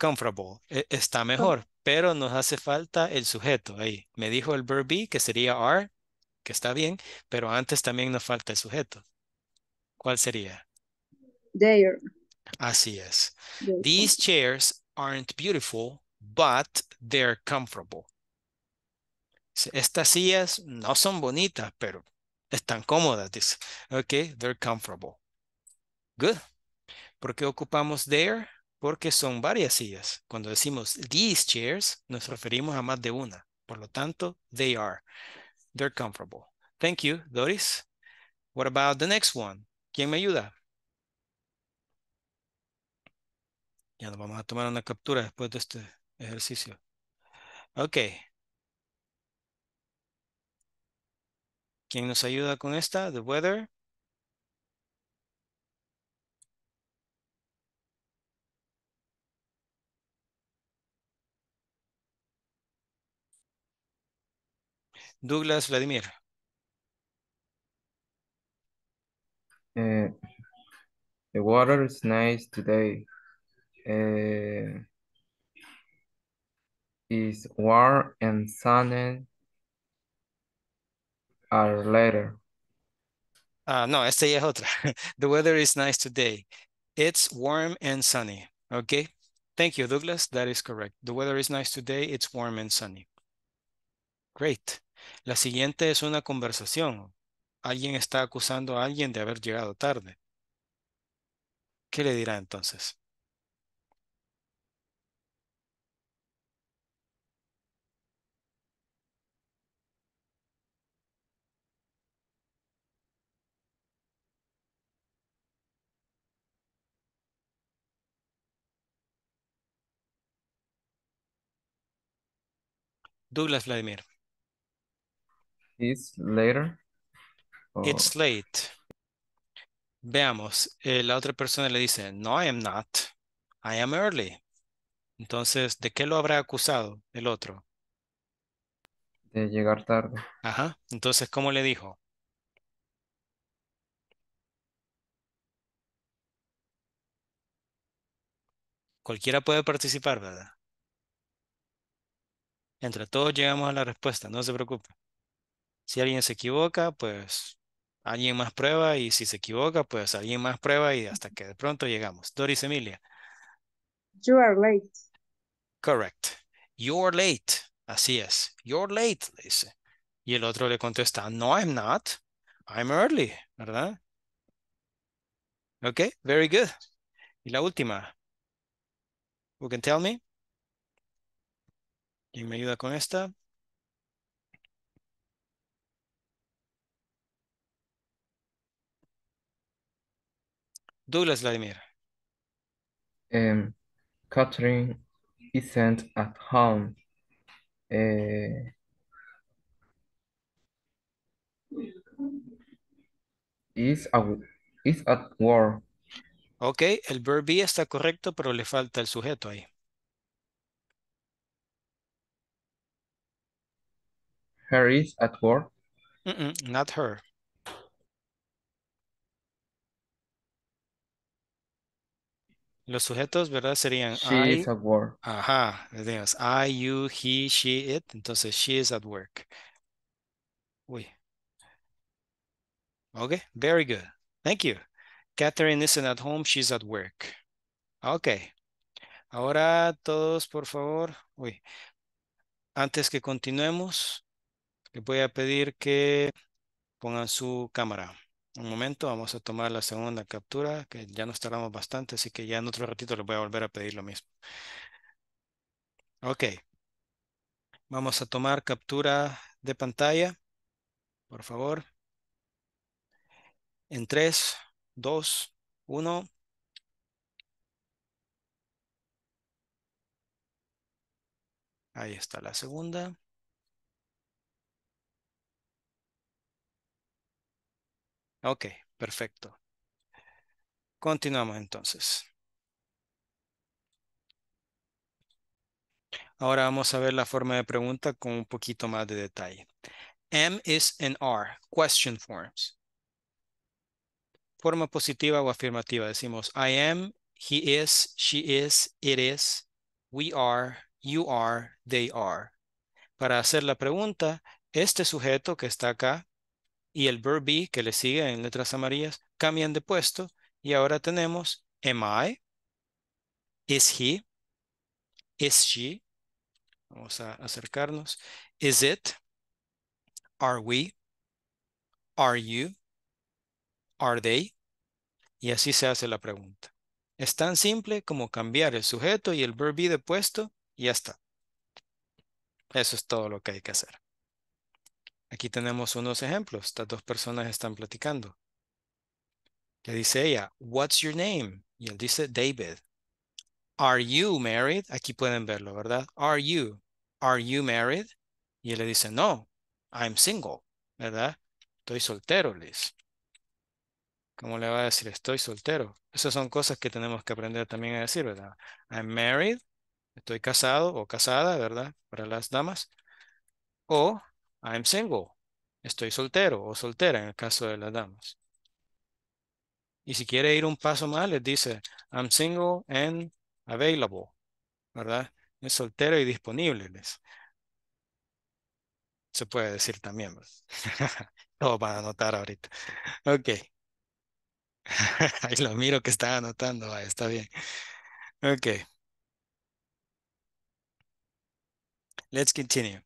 Comfortable. E, está ah. mejor, pero nos hace falta el sujeto ahí. Me dijo el verb que sería are, que está bien, pero antes también nos falta el sujeto. ¿Cuál sería? There. Así es. These chairs aren't beautiful, but they're comfortable. Estas sillas no son bonitas, pero están cómodas, dice. Ok, they're comfortable. Good. ¿Por qué ocupamos there? porque son varias sillas. Cuando decimos these chairs, nos referimos a más de una. Por lo tanto, they are. They're comfortable. Thank you, Doris. What about the next one? ¿Quién me ayuda? Ya nos vamos a tomar una captura después de este ejercicio. Ok. ¿Quién nos ayuda con esta? The weather. Douglas Vladimir. Uh, the water is nice today. Uh, warm and sunny Are later. Uh, no, esta ya es otra. the weather is nice today. It's warm and sunny. Okay. Thank you, Douglas. That is correct. The weather is nice today. It's warm and sunny. Great. La siguiente es una conversación. Alguien está acusando a alguien de haber llegado tarde. ¿Qué le dirá entonces? Douglas Vladimir. It's later. It's late. Veamos, eh, la otra persona le dice, no, I am not. I am early. Entonces, ¿de qué lo habrá acusado el otro? De llegar tarde. Ajá. Entonces, ¿cómo le dijo? Cualquiera puede participar, ¿verdad? Entre todos llegamos a la respuesta, no se preocupe. Si alguien se equivoca, pues alguien más prueba y si se equivoca, pues alguien más prueba y hasta que de pronto llegamos. Doris Emilia. You are late. Correct. You're late. Así es. You're late, le dice. Y el otro le contesta, no, I'm not. I'm early, ¿verdad? Ok, very good. Y la última. Who can tell me? ¿Quién me ayuda con esta? Douglas Vladimir. Em, Catherine isn't at home. Eh, is, at work. Ok, el verb está correcto, pero le falta el sujeto ahí. Her is at work. not her. Los sujetos, ¿verdad? Serían I, Ajá, I, you, he, she, it. Entonces, she is at work. Uy. Okay, very good. Thank you. Catherine isn't at home, she's at work. Okay. Ahora todos, por favor. Uy. Antes que continuemos, les voy a pedir que pongan su cámara. Un momento, vamos a tomar la segunda captura, que ya nos tardamos bastante, así que ya en otro ratito les voy a volver a pedir lo mismo. Ok. Vamos a tomar captura de pantalla, por favor. En 3, 2, 1. Ahí está la segunda. Ok, perfecto. Continuamos entonces. Ahora vamos a ver la forma de pregunta con un poquito más de detalle. M is an R. Question forms. Forma positiva o afirmativa. Decimos I am, he is, she is, it is, we are, you are, they are. Para hacer la pregunta, este sujeto que está acá y el verb be que le sigue en letras amarillas cambian de puesto y ahora tenemos am I, is he, is she, vamos a acercarnos, is it, are we, are you, are they, y así se hace la pregunta. Es tan simple como cambiar el sujeto y el verb be de puesto y ya está. Eso es todo lo que hay que hacer. Aquí tenemos unos ejemplos. Estas dos personas están platicando. Le dice ella, what's your name? Y él dice, David. Are you married? Aquí pueden verlo, ¿verdad? Are you? Are you married? Y él le dice, no, I'm single, ¿verdad? Estoy soltero, Liz. ¿Cómo le va a decir estoy soltero? Esas son cosas que tenemos que aprender también a decir, ¿verdad? I'm married, estoy casado o casada, ¿verdad? Para las damas. O I'm single. Estoy soltero o soltera en el caso de las damas. Y si quiere ir un paso más, les dice, I'm single and available, ¿verdad? Es soltero y disponible. Se puede decir también. Todos van a anotar ahorita. Ok. Ahí lo miro que está anotando. está bien. Ok. Let's continue.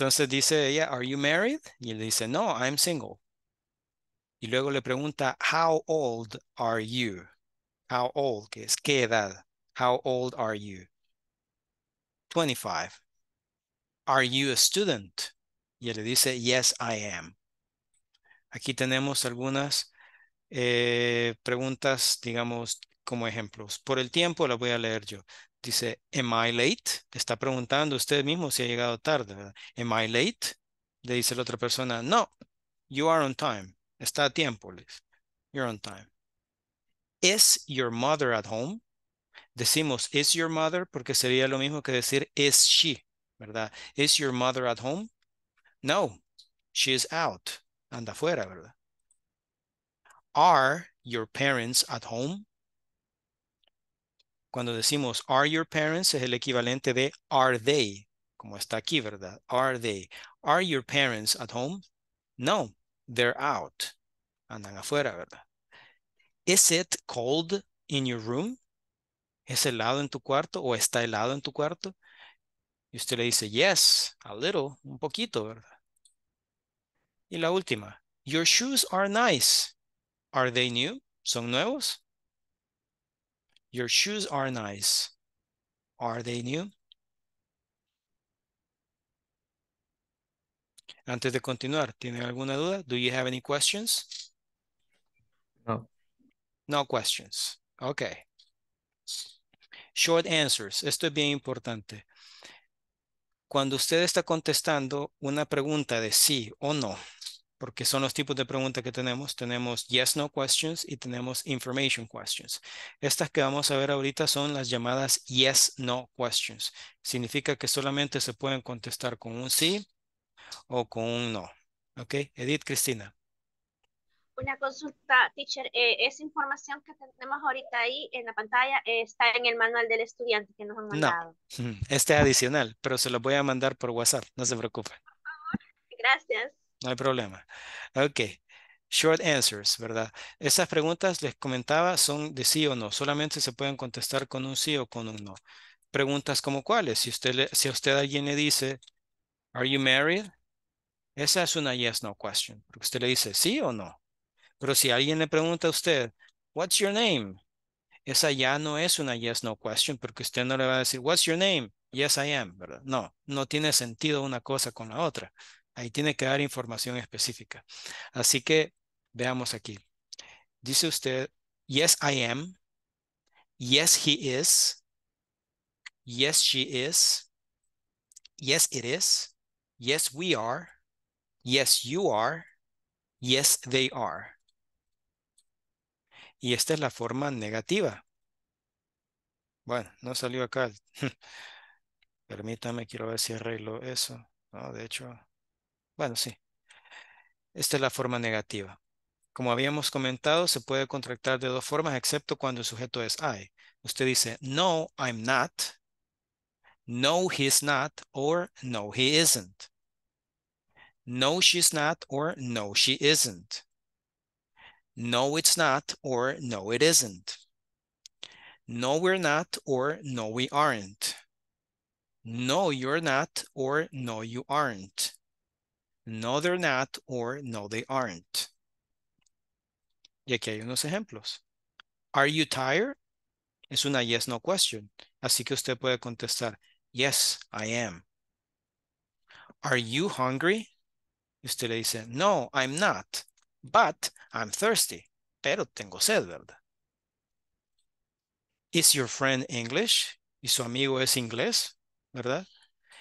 Entonces dice ella, ¿Are you married? Y él dice, No, I'm single. Y luego le pregunta, How old are you? How old, que es qué edad. How old are you? 25. Are you a student? Y le dice, Yes, I am. Aquí tenemos algunas eh, preguntas, digamos, como ejemplos. Por el tiempo las voy a leer yo dice, am I late? Está preguntando usted mismo si ha llegado tarde. ¿verdad? Am I late? Le dice la otra persona, no, you are on time. Está a tiempo, Liz. You're on time. Is your mother at home? Decimos, is your mother, porque sería lo mismo que decir, is she, ¿verdad? Is your mother at home? No, she is out. Anda afuera, ¿verdad? Are your parents at home? Cuando decimos are your parents es el equivalente de are they, como está aquí, ¿verdad? Are they. Are your parents at home? No, they're out. Andan afuera, ¿verdad? Is it cold in your room? ¿Es helado en tu cuarto o está helado en tu cuarto? Y usted le dice, yes, a little, un poquito, ¿verdad? Y la última, your shoes are nice. Are they new? ¿Son nuevos? Your shoes are nice. Are they new? Antes de continuar, ¿tienen alguna duda? Do you have any questions? No. No questions. Okay. Short answers. Esto es bien importante. Cuando usted está contestando una pregunta de sí o no, porque son los tipos de preguntas que tenemos. Tenemos yes, no questions y tenemos information questions. Estas que vamos a ver ahorita son las llamadas yes, no questions. Significa que solamente se pueden contestar con un sí o con un no. Ok, Edith, Cristina. Una consulta, teacher. Eh, esa información que tenemos ahorita ahí en la pantalla está en el manual del estudiante que nos han mandado. No, mm, este es adicional, pero se lo voy a mandar por WhatsApp, no se preocupe. gracias. No hay problema. Ok. Short answers, ¿verdad? Esas preguntas, les comentaba, son de sí o no. Solamente se pueden contestar con un sí o con un no. Preguntas como cuáles. Si, usted si a usted alguien le dice, ¿Are you married? Esa es una yes, no question. Porque usted le dice sí o no. Pero si alguien le pregunta a usted, What's your name? Esa ya no es una yes, no question, porque usted no le va a decir, What's your name? Yes, I am, ¿verdad? No, no tiene sentido una cosa con la otra. Ahí tiene que dar información específica. Así que veamos aquí. Dice usted, yes, I am. Yes, he is. Yes, she is. Yes, it is. Yes, we are. Yes, you are. Yes, they are. Y esta es la forma negativa. Bueno, no salió acá. Permítame, quiero ver si arreglo eso. No, de hecho, bueno, sí. Esta es la forma negativa. Como habíamos comentado, se puede contractar de dos formas, excepto cuando el sujeto es I. Usted dice, no, I'm not. No, he's not. Or no, he isn't. No, she's not. Or no, she isn't. No, it's not. Or no, it isn't. No, we're not. Or no, we aren't. No, you're not. Or no, you aren't no they're not or no they aren't. Y aquí hay unos ejemplos. Are you tired? Es una yes no question. Así que usted puede contestar, yes, I am. Are you hungry? Y usted le dice, no, I'm not, but I'm thirsty. Pero tengo sed, ¿verdad? Is your friend English? ¿Y su amigo es inglés? ¿Verdad?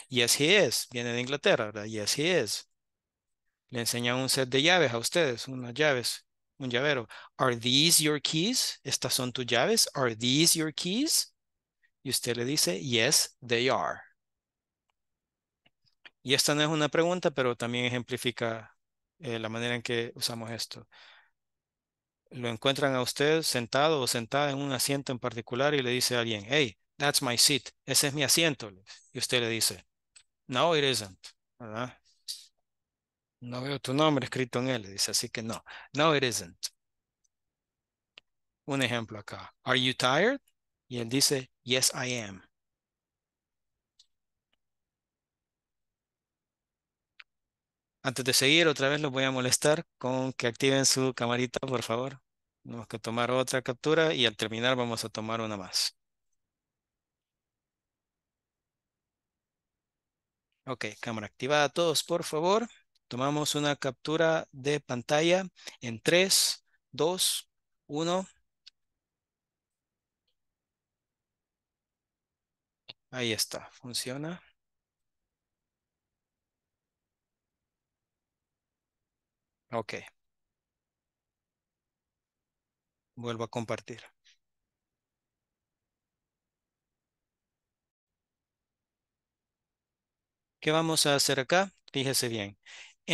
Yes, he is. Viene de Inglaterra, ¿verdad? Yes, he is. Le enseñan un set de llaves a ustedes, unas llaves, un llavero. Are these your keys? Estas son tus llaves. Are these your keys? Y usted le dice, yes, they are. Y esta no es una pregunta, pero también ejemplifica eh, la manera en que usamos esto. Lo encuentran a usted sentado o sentada en un asiento en particular y le dice a alguien, hey, that's my seat, ese es mi asiento. Y usted le dice, no, it isn't. ¿verdad? No veo tu nombre escrito en él, dice, así que no. No, it isn't. Un ejemplo acá. Are you tired? Y él dice, yes, I am. Antes de seguir, otra vez los voy a molestar con que activen su camarita, por favor. Tenemos que tomar otra captura y al terminar vamos a tomar una más. Ok, cámara activada todos, por favor. Tomamos una captura de pantalla en 3, 2, 1. Ahí está, funciona. Ok. Vuelvo a compartir. ¿Qué vamos a hacer acá? Fíjese bien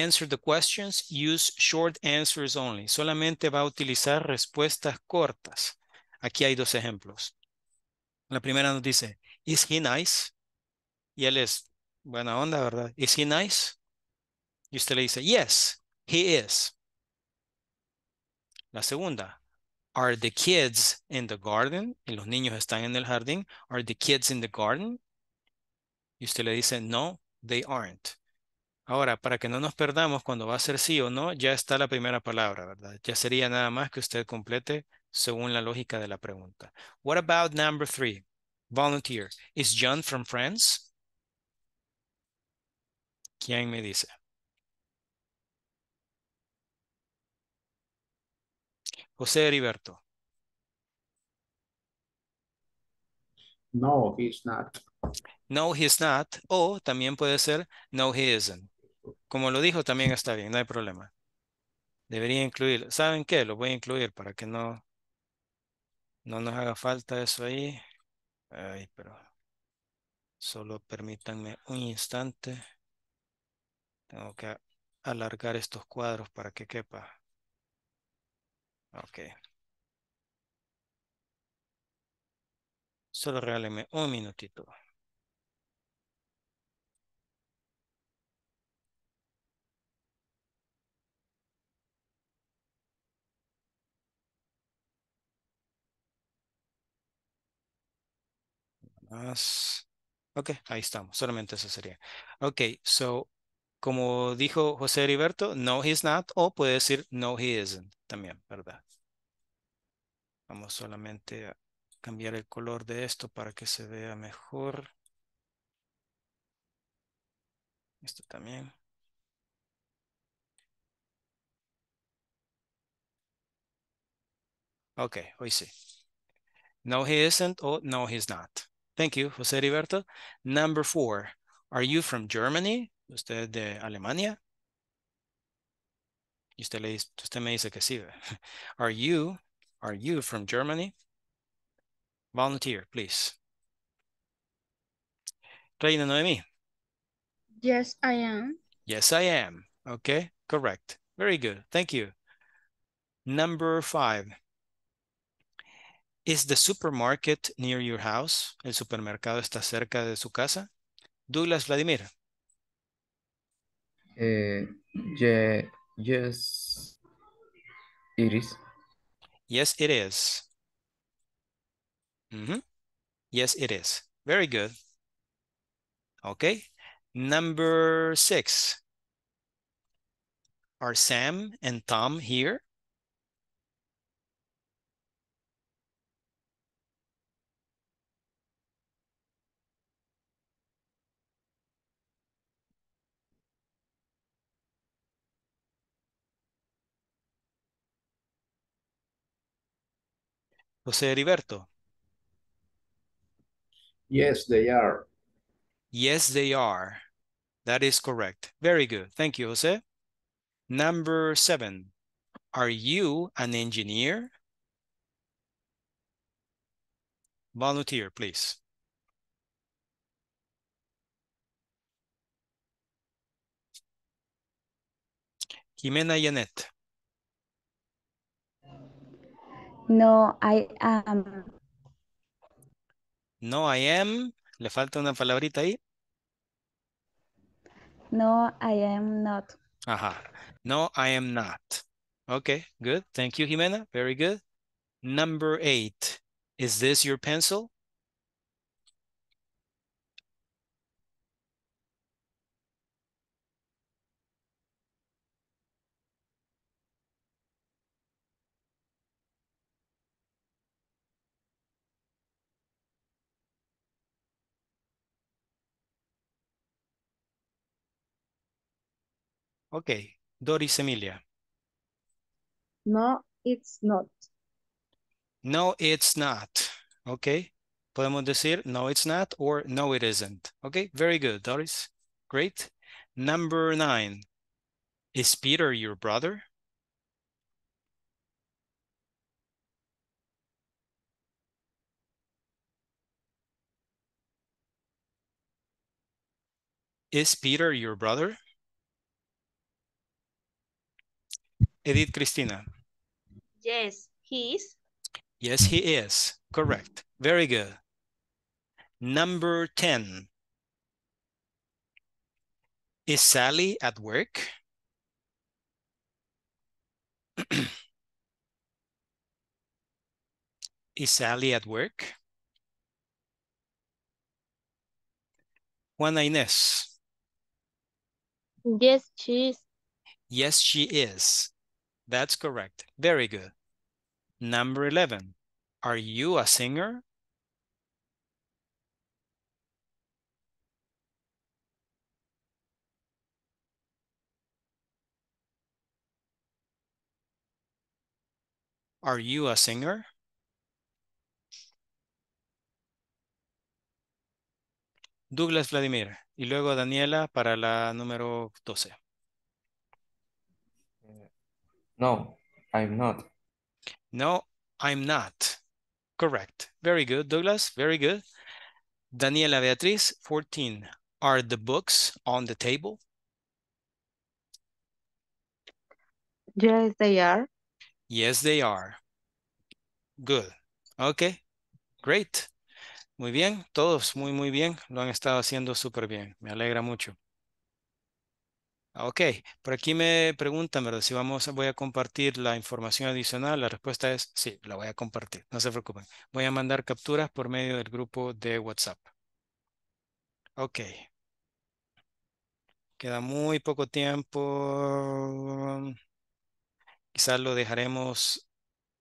answer the questions, use short answers only. Solamente va a utilizar respuestas cortas. Aquí hay dos ejemplos. La primera nos dice, is he nice? Y él es buena onda, ¿verdad? Is he nice? Y usted le dice, yes, he is. La segunda, are the kids in the garden? Y los niños están en el jardín. Are the kids in the garden? Y usted le dice, no, they aren't. Ahora, para que no nos perdamos cuando va a ser sí o no, ya está la primera palabra, ¿verdad? Ya sería nada más que usted complete según la lógica de la pregunta. What about number three? Volunteer. Is John from France? ¿Quién me dice? José Heriberto. No, he's not. No, he's not. O también puede ser, no, he isn't como lo dijo, también está bien, no hay problema. Debería incluir, ¿saben qué? Lo voy a incluir para que no, no nos haga falta eso ahí. Ay, pero solo permítanme un instante. Tengo que alargar estos cuadros para que quepa. Ok. Solo regálenme un minutito. más. Ok, ahí estamos. Solamente eso sería. Ok, so, como dijo José Heriberto, no, he's not. O puede decir, no, he isn't. También, ¿verdad? Vamos solamente a cambiar el color de esto para que se vea mejor. Esto también. Ok, hoy sí. No, he isn't o no, he's not. Thank you, José Heriberto. Number four, are you from Germany? ¿Usted de Alemania? Y usted, le, usted me dice que sí. Are you, are you from Germany? Volunteer, please. Reina Noemi. Yes, I am. Yes, I am. Okay, correct. Very good. Thank you. Number five. Is the supermarket near your house? ¿El supermercado está cerca de su casa? Douglas Vladimir. Uh, eh, yeah, yes, it is. Yes, it is. Mm -hmm. Yes, it is. Very good. Okay. Number six. Are Sam and Tom here? José Heriberto. Yes, they are. Yes, they are. That is correct. Very good. Thank you, Jose. Number seven. Are you an engineer? Volunteer, please. Jimena Yanet. No, I am. No, I am. Le falta una palabrita ahí. No, I am not. Aha. No, I am not. Okay, good. Thank you, Jimena. Very good. Number eight. Is this your pencil? Okay, Doris Emilia. No, it's not. No, it's not. Okay. Podemos decir, no, it's not, or no, it isn't. Okay, very good, Doris. Great. Number nine. Is Peter your brother? Is Peter your brother? Edith Cristina. Yes, he is. Yes, he is. Correct. Very good. Number 10. Is Sally at work? Is Sally at work? Juana Inés. Yes, she is. Yes, she is. That's correct. Very good. Number 11. Are you a singer? Are you a singer? Douglas Vladimir y luego Daniela para la número 12. No, I'm not. No, I'm not. Correct. Very good, Douglas. Very good. Daniela Beatriz, 14. Are the books on the table? Yes, they are. Yes, they are. Good. Okay. great. Muy bien, todos muy, muy bien. Lo han estado haciendo súper bien. Me alegra mucho. Ah, ok, por aquí me preguntan, ¿verdad? Si vamos, voy a compartir la información adicional. La respuesta es sí, la voy a compartir. No se preocupen. Voy a mandar capturas por medio del grupo de WhatsApp. Ok. Queda muy poco tiempo. Quizás lo dejaremos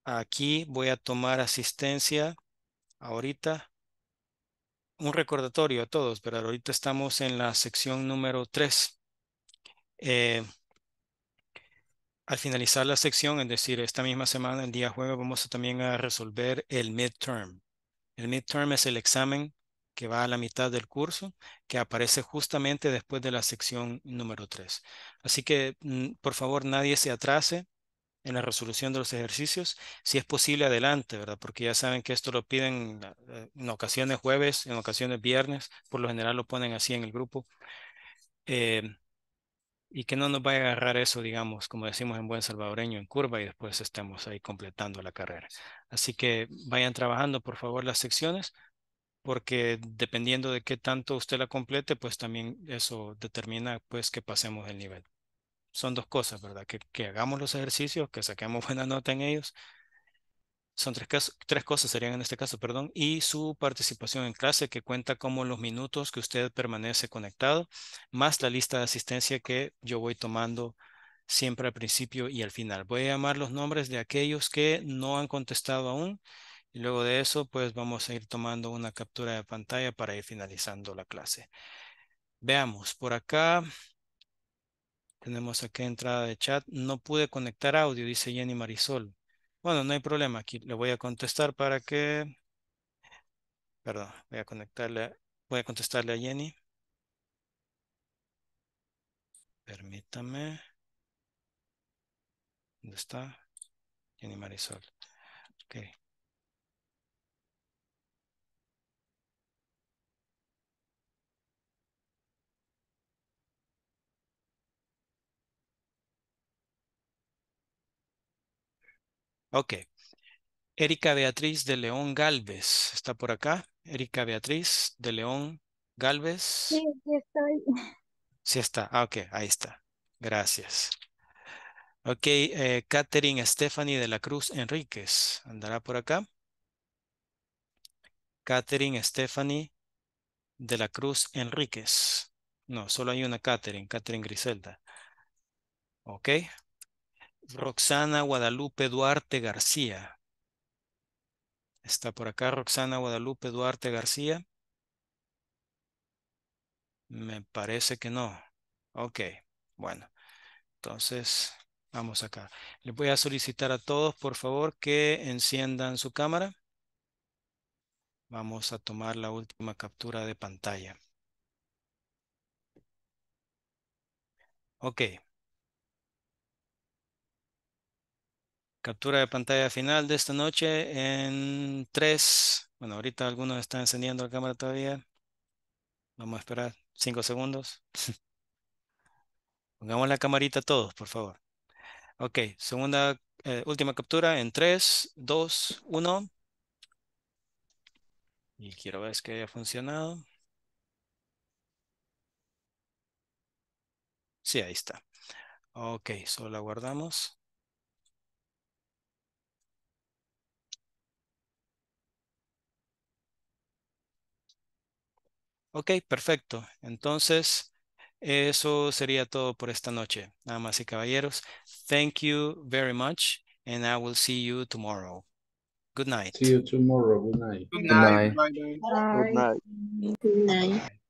aquí. Voy a tomar asistencia ahorita. Un recordatorio a todos, pero Ahorita estamos en la sección número 3 eh, al finalizar la sección, es decir, esta misma semana, el día jueves, vamos también a resolver el midterm. El midterm es el examen que va a la mitad del curso, que aparece justamente después de la sección número 3. Así que, mm, por favor, nadie se atrase en la resolución de los ejercicios. Si es posible, adelante, ¿verdad? Porque ya saben que esto lo piden eh, en ocasiones jueves, en ocasiones viernes, por lo general lo ponen así en el grupo. Eh, y que no nos vaya a agarrar eso, digamos, como decimos en buen salvadoreño, en curva y después estemos ahí completando la carrera. Así que vayan trabajando, por favor, las secciones, porque dependiendo de qué tanto usted la complete, pues también eso determina pues que pasemos el nivel. Son dos cosas, ¿verdad? Que, que hagamos los ejercicios, que saquemos buena nota en ellos son tres, tres cosas serían en este caso, perdón, y su participación en clase que cuenta como los minutos que usted permanece conectado, más la lista de asistencia que yo voy tomando siempre al principio y al final. Voy a llamar los nombres de aquellos que no han contestado aún y luego de eso pues vamos a ir tomando una captura de pantalla para ir finalizando la clase. Veamos, por acá tenemos aquí entrada de chat. No pude conectar audio, dice Jenny Marisol. Bueno, no hay problema. Aquí le voy a contestar para que... Perdón, voy a conectarle, voy a contestarle a Jenny. Permítame. ¿Dónde está? Jenny Marisol. Ok. Ok. Erika Beatriz de León Galvez, ¿está por acá? Erika Beatriz de León Galvez. Sí, sí estoy. Sí está, ah, ok, ahí está. Gracias. Ok, eh, Katherine Stephanie de la Cruz Enríquez, ¿andará por acá? Catherine Stephanie de la Cruz Enríquez. No, solo hay una Catherine, Catherine Griselda. Ok, Roxana Guadalupe Duarte García. Está por acá Roxana Guadalupe Duarte García. Me parece que no. Ok, bueno. Entonces, vamos acá. Le voy a solicitar a todos, por favor, que enciendan su cámara. Vamos a tomar la última captura de pantalla. Ok. captura de pantalla final de esta noche en 3. Bueno, ahorita algunos están encendiendo la cámara todavía. Vamos a esperar 5 segundos. Pongamos la camarita todos, por favor. Ok, segunda, eh, última captura en 3, 2, 1. Y quiero ver si haya funcionado. Sí, ahí está. Ok, solo la guardamos. Ok, perfecto. Entonces, eso sería todo por esta noche, más y caballeros. Thank you very much, and I will see you tomorrow. Good night. See you tomorrow. Good night. Good night. Good night. Good night.